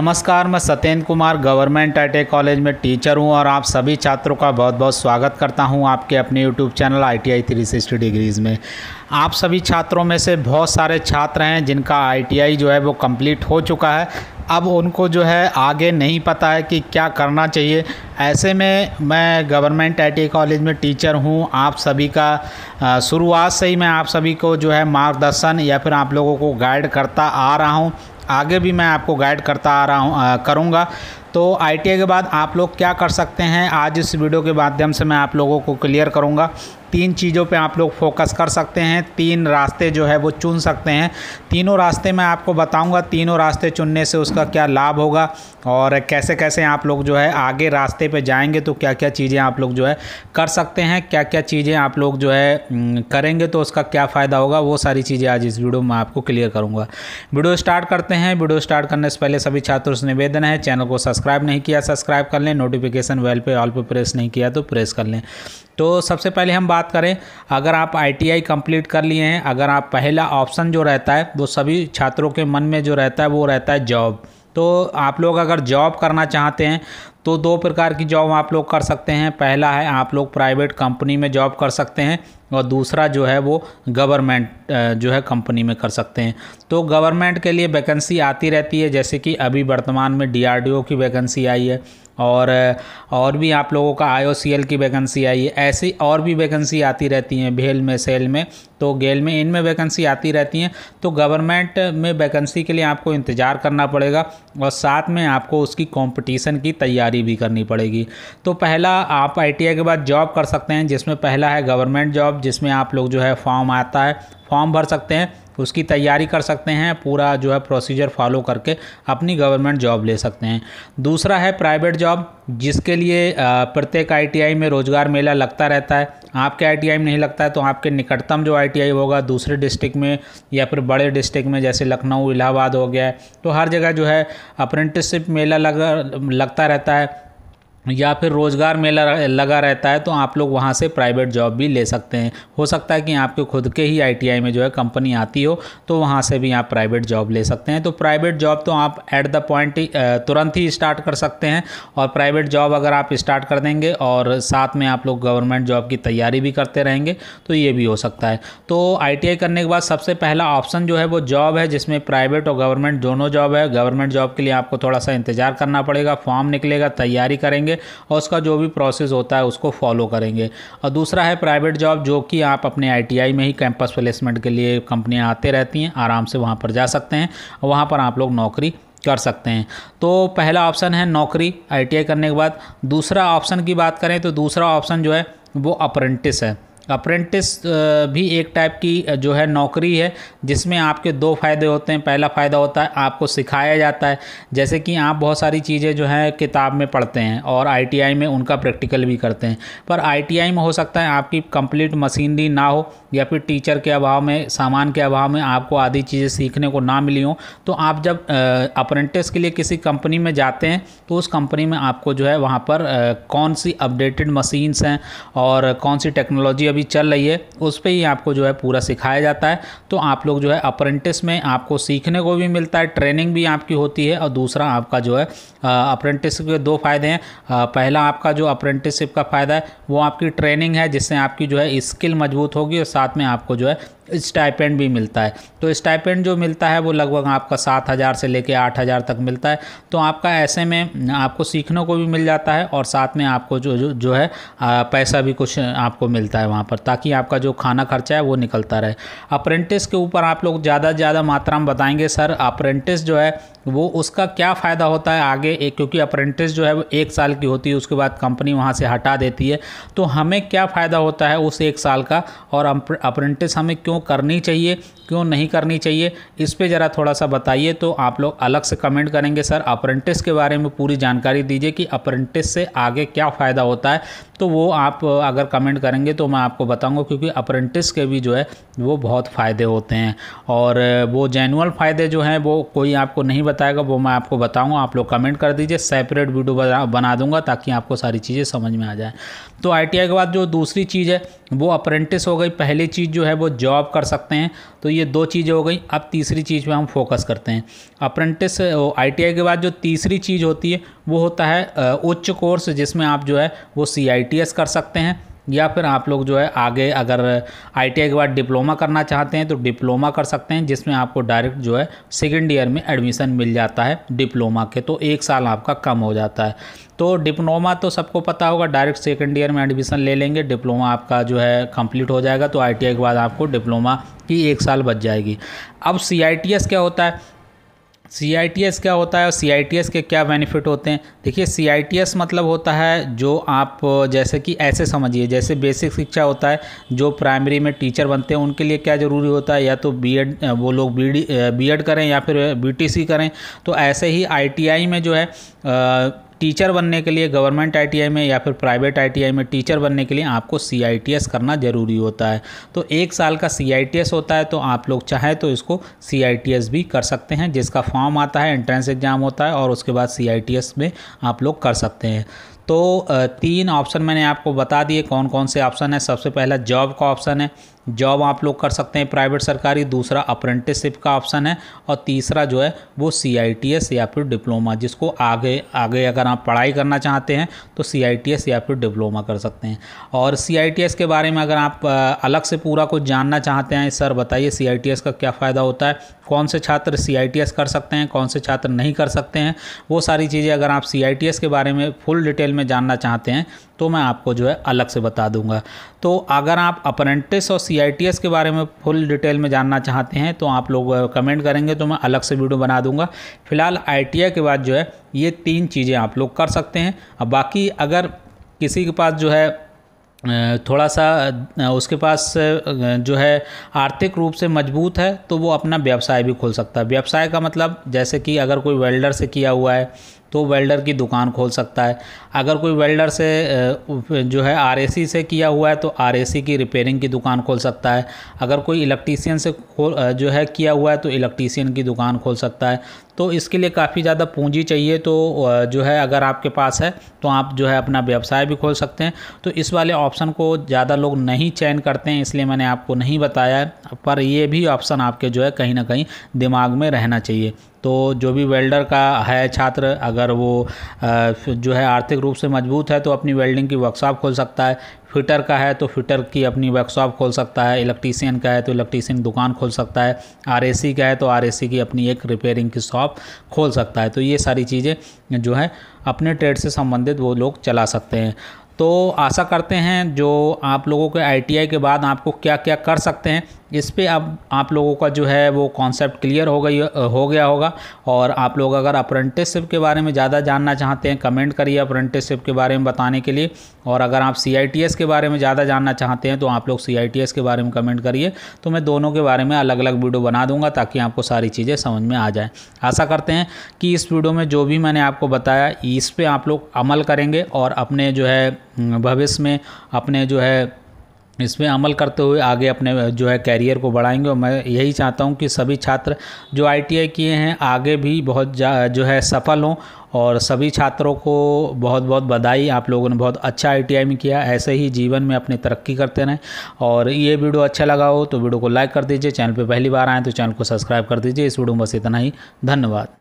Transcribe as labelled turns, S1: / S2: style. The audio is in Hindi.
S1: नमस्कार मैं Satyendra Kumar government I college में टीचर हूं और आप सभी छात्रों का बहुत बहुत स्वागत करता हूं आपके अपने YouTube channel I T I three sixty degrees में आप सभी छात्रों में से बहुत सारे छात्र हैं जिनका आई जो है वो कंप्लीट हो चुका है अब उनको जो है आगे नहीं पता है कि क्या करना चाहिए ऐसे में मैं गवर्नमेंट आई कॉलेज में टीचर हूँ आप सभी का शुरुआत से ही मैं आप सभी को जो है मार्गदर्शन या फिर आप लोगों को गाइड करता आ रहा हूँ आगे भी मैं आपको गाइड करता आ रहा हूँ करूँगा तो आई के बाद आप लोग क्या कर सकते हैं आज इस वीडियो के माध्यम से मैं आप लोगों को क्लियर करूँगा तीन चीज़ों पे आप लोग फोकस कर सकते हैं तीन रास्ते जो है वो चुन सकते हैं तीनों रास्ते मैं आपको बताऊंगा तीनों रास्ते चुनने से उसका क्या लाभ होगा और कैसे कैसे आप लोग जो है आगे रास्ते पे जाएंगे तो क्या क्या चीज़ें आप लोग जो है कर सकते हैं क्या क्या चीज़ें आप लोग जो है करेंगे तो उसका क्या फ़ायदा होगा वो सारी चीज़ें आज इस वीडियो में आपको क्लियर करूँगा वीडियो स्टार्ट करते हैं वीडियो स्टार्ट करने से पहले सभी छात्रों से निवेदन है चैनल को सब्सक्राइब नहीं किया सब्सक्राइब कर लें नोटिफिकेशन वेल पर ऑल पर प्रेस नहीं किया तो प्रेस कर लें तो सबसे पहले हम बात बात करें अगर आप आईटीआई कंप्लीट कर लिए हैं अगर आप पहला ऑप्शन जो रहता है वो सभी छात्रों के मन में जो रहता है वो रहता है जॉब तो आप लोग अगर जॉब करना चाहते हैं तो दो प्रकार की जॉब आप लोग कर सकते हैं पहला है आप लोग प्राइवेट कंपनी में जॉब कर सकते हैं और दूसरा जो है वो गवर्नमेंट जो है कंपनी में कर सकते हैं तो गवर्नमेंट के लिए वैकेंसी आती रहती है जैसे कि अभी वर्तमान में डीआरडीओ की वैकेंसी आई है और और भी आप लोगों का आई की वैकेंसी आई है ऐसी और भी वैकेंसी आती रहती हैं भेल में सेल में तो गेल में इनमें वैकेंसी आती रहती हैं तो गवर्नमेंट में वैकेंसी के लिए आपको इंतज़ार करना पड़ेगा और साथ में आपको उसकी कंपटीशन की तैयारी भी करनी पड़ेगी तो पहला आप आई के बाद जॉब कर सकते हैं जिसमें पहला है गवर्नमेंट जॉब जिसमें आप लोग जो है फॉर्म आता है फॉर्म भर सकते हैं उसकी तैयारी कर सकते हैं पूरा जो है प्रोसीजर फॉलो करके अपनी गवर्नमेंट जॉब ले सकते हैं दूसरा है प्राइवेट जॉब जिसके लिए प्रत्येक आईटीआई में रोज़गार मेला लगता रहता है आपके आईटीआई में नहीं लगता है तो आपके निकटतम जो आईटीआई होगा दूसरे डिस्ट्रिक्ट में या फिर बड़े डिस्ट्रिक्ट में जैसे लखनऊ इलाहाबाद हो गया है तो हर जगह जो है अप्रेंटिसशिप मेला लग लगता रहता है या फिर रोज़गार मेला लगा रहता है तो आप लोग वहाँ से प्राइवेट जॉब भी ले सकते हैं हो सकता है कि आपके खुद के ही आईटीआई में जो है कंपनी आती हो तो वहाँ से भी आप प्राइवेट जॉब ले सकते हैं तो प्राइवेट जॉब तो आप एट द पॉइंट तुरंत ही स्टार्ट कर सकते हैं और प्राइवेट जॉब अगर आप स्टार्ट कर देंगे और साथ में आप लोग गवर्नमेंट जॉब की तैयारी भी करते रहेंगे तो ये भी हो सकता है तो आई करने के बाद सबसे पहला ऑप्शन जो है वो जॉब है जिसमें प्राइवेट और गवर्नमेंट दोनों जॉब है गवर्नमेंट जॉब के लिए आपको थोड़ा सा इंतज़ार करना पड़ेगा फॉर्म निकलेगा तैयारी करेंगे और उसका जो भी प्रोसेस होता है उसको फॉलो करेंगे और दूसरा है प्राइवेट जॉब जो कि आप अपने आई में ही कैंपस प्लेसमेंट के लिए कंपनियाँ आते रहती हैं आराम से वहाँ पर जा सकते हैं वहां वहाँ पर आप लोग नौकरी कर सकते हैं तो पहला ऑप्शन है नौकरी आई करने के बाद दूसरा ऑप्शन की बात करें तो दूसरा ऑप्शन जो है वो अप्रेंटिस है अप्रेंटिस भी एक टाइप की जो है नौकरी है जिसमें आपके दो फ़ायदे होते हैं पहला फ़ायदा होता है आपको सिखाया जाता है जैसे कि आप बहुत सारी चीज़ें जो हैं किताब में पढ़ते हैं और आईटीआई में उनका प्रैक्टिकल भी करते हैं पर आईटीआई में हो सकता है आपकी कंप्लीट मशीनरी ना हो या फिर टीचर के अभाव में सामान के अभाव में आपको आधी चीज़ें सीखने को ना मिली हों तो आप जब अप्रेंटिस के लिए किसी कंपनी में जाते हैं तो उस कंपनी में आपको जो है वहाँ पर कौन सी अपडेटेड मशीन्स हैं और कौन सी टेक्नोलॉजी अभी अभी चल रही है उस पर ही आपको जो है पूरा सिखाया जाता है तो आप लोग जो है अप्रेंटिस में आपको सीखने को भी मिलता है ट्रेनिंग भी आपकी होती है और दूसरा आपका जो है अप्रेंटिस के दो फ़ायदे हैं पहला आपका जो अप्रेंटिसशिप का फ़ायदा है वो आपकी ट्रेनिंग है जिससे आपकी जो है स्किल मजबूत होगी और साथ में आपको जो है स्टाइपेंड भी मिलता है तो स्टाइपेंड जो मिलता है वो लगभग आपका सात हज़ार से लेके आठ हज़ार तक मिलता है तो आपका ऐसे में आपको सीखने को भी मिल जाता है और साथ में आपको जो जो, जो है पैसा भी कुछ आपको मिलता है वहाँ पर ताकि आपका जो खाना खर्चा है वो निकलता रहे अप्रेंटिस के ऊपर आप लोग ज़्यादा से ज़्यादा मात्रा में बताएंगे सर अप्रेंटिस जो है वो उसका क्या फ़ायदा होता है आगे एक क्योंकि अप्रेंटिस जो है वो एक साल की होती है उसके बाद कंपनी वहाँ से हटा देती है तो हमें क्या फ़ायदा होता है उस एक साल का और अप्रेंटिस हमें क्यों करनी चाहिए क्यों नहीं करनी चाहिए इस पर ज़रा थोड़ा सा बताइए तो आप लोग अलग से कमेंट करेंगे सर अप्रेंटिस के बारे में पूरी जानकारी दीजिए कि अप्रेंटिस से आगे क्या फ़ायदा होता है तो वो आप अगर कमेंट करेंगे तो मैं आपको बताऊँगा क्योंकि अप्रेंटिस के भी जो है वो बहुत फ़ायदे होते हैं और वो जेनुअल फ़ायदे जो हैं वो कोई आपको नहीं बताएगा वो मैं आपको बताऊँगा आप लोग कमेंट कर दीजिए सेपरेट वीडियो बना दूँगा ताकि आपको सारी चीज़ें समझ में आ जाए तो आई के बाद जो दूसरी चीज़ है वो अप्रेंटिस हो गई पहली चीज़ जो है वो जॉब कर सकते हैं तो ये दो चीज़ें हो गई अब तीसरी चीज़ पे हम फोकस करते हैं अप्रेंटिस आईटीआई के बाद जो तीसरी चीज़ होती है वो होता है उच्च कोर्स जिसमें आप जो है वो सी कर सकते हैं या फिर आप लोग जो है आगे अगर आई के बाद डिप्लोमा करना चाहते हैं तो डिप्लोमा कर सकते हैं जिसमें आपको डायरेक्ट जो है सेकेंड ईयर में एडमिशन मिल जाता है डिप्लोमा के तो एक साल आपका कम हो जाता है तो डिप्लोमा तो सबको पता होगा डायरेक्ट सेकेंड ईयर में एडमिशन ले लेंगे डिप्लोमा आपका जो है कंप्लीट हो जाएगा तो आई के बाद आपको डिप्लोमा की एक साल बच जाएगी अब सी क्या होता है सी क्या होता है और सी के क्या बेनिफिट होते हैं देखिए सी मतलब होता है जो आप जैसे कि ऐसे समझिए जैसे बेसिक शिक्षा होता है जो प्राइमरी में टीचर बनते हैं उनके लिए क्या ज़रूरी होता है या तो बी वो लोग बी बीएड करें या फिर बीटीसी करें तो ऐसे ही आईटीआई में जो है आ, टीचर बनने के लिए गवर्नमेंट आईटीआई में या फिर प्राइवेट आईटीआई में टीचर बनने के लिए आपको सीआईटीएस करना ज़रूरी होता है तो एक साल का सीआईटीएस होता है तो आप लोग चाहें तो इसको सीआईटीएस भी कर सकते हैं जिसका फॉर्म आता है एंट्रेंस एग्ज़ाम होता है और उसके बाद सीआईटीएस में आप लोग कर सकते हैं तो तीन ऑप्शन मैंने आपको बता दिए कौन कौन से ऑप्शन है सबसे पहला जॉब का ऑप्शन है जॉब आप लोग कर सकते हैं प्राइवेट सरकारी दूसरा अप्रेंटिसशिप का ऑप्शन है और तीसरा जो है वो सी या फिर डिप्लोमा जिसको आगे आगे अगर आप पढ़ाई करना चाहते हैं तो सी या फिर डिप्लोमा कर सकते हैं और सी के बारे में अगर आप अलग से पूरा कुछ जानना चाहते हैं सर बताइए सी का क्या फ़ायदा होता है कौन से छात्र सी कर सकते हैं कौन से छात्र नहीं कर सकते हैं वो सारी चीज़ें अगर आप सी के बारे में फुल डिटेल में जानना चाहते हैं तो मैं आपको जो है अलग से बता दूंगा तो अगर आप अप्रेंटिस और सी के बारे में फुल डिटेल में जानना चाहते हैं तो आप लोग कमेंट करेंगे तो मैं अलग से वीडियो बना दूंगा फिलहाल आई के बाद जो है ये तीन चीज़ें आप लोग कर सकते हैं अब बाकी अगर किसी के पास जो है थोड़ा सा उसके पास जो है आर्थिक रूप से मजबूत है तो वो अपना व्यवसाय भी खोल सकता है व्यवसाय का मतलब जैसे कि अगर कोई वेल्डर से किया हुआ है तो वेल्डर की दुकान खोल सकता है अगर कोई वेल्डर से जो है आर से किया हुआ है तो आर की रिपेयरिंग की दुकान खोल सकता है अगर कोई इलेक्ट्रीसियन से खोल जो है किया हुआ है तो इलेक्ट्रीसियन की दुकान खोल सकता है तो इसके लिए काफ़ी ज़्यादा पूंजी चाहिए तो जो है अगर आपके पास है तो आप जो है अपना व्यवसाय भी खोल सकते हैं तो इस वाले ऑप्शन को ज़्यादा लोग नहीं चयन करते हैं इसलिए मैंने आपको नहीं बताया पर ये भी ऑप्शन आपके जो है कहीं ना कहीं दिमाग में रहना चाहिए तो जो भी वेल्डर का है छात्र अगर वो जो है आर्थिक रूप से मजबूत है तो अपनी वेल्डिंग की वर्कशॉप खोल सकता है फिटर का है तो फिटर की अपनी वर्कशॉप खोल सकता है इलेक्ट्रीशियन का है तो इलेक्ट्रीशियन दुकान खोल सकता है आरएसी का है तो आरएसी की अपनी एक रिपेयरिंग की शॉप खोल सकता है तो ये सारी चीज़ें जो है अपने ट्रेड से संबंधित वो लोग चला सकते हैं तो आशा करते हैं जो आप लोगों के आईटीआई के बाद आपको क्या क्या कर सकते हैं इस पर अब आप लोगों का जो है वो कॉन्सेप्ट क्लियर हो गई हो गया होगा और आप लोग अगर अप्रेंटिसशिप के बारे में ज़्यादा जानना चाहते हैं कमेंट करिए अप्रेंटिसशिप के बारे में बताने के लिए और अगर आप सी के बारे में ज़्यादा जानना चाहते हैं तो आप लोग सी के बारे में कमेंट करिए तो मैं दोनों के बारे में अलग अलग वीडियो बना दूंगा ताकि आपको सारी चीज़ें समझ में आ जाए आशा करते हैं कि इस वीडियो में जो भी मैंने आपको बताया इस पर आप लोग अमल करेंगे और अपने जो है भविष्य में अपने जो है इस पर अमल करते हुए आगे अपने जो है कैरियर को बढ़ाएंगे और मैं यही चाहता हूं कि सभी छात्र जो आईटीआई किए हैं आगे भी बहुत जो है सफल हों और सभी छात्रों को बहुत बहुत बधाई आप लोगों ने बहुत अच्छा आई में किया ऐसे ही जीवन में अपनी तरक्की करते रहें और ये वीडियो अच्छा लगा हो तो वीडियो को लाइक कर दीजिए चैनल पर पहली बार आएँ तो चैनल को सब्सक्राइब कर दीजिए इस वीडियो में बस इतना ही धन्यवाद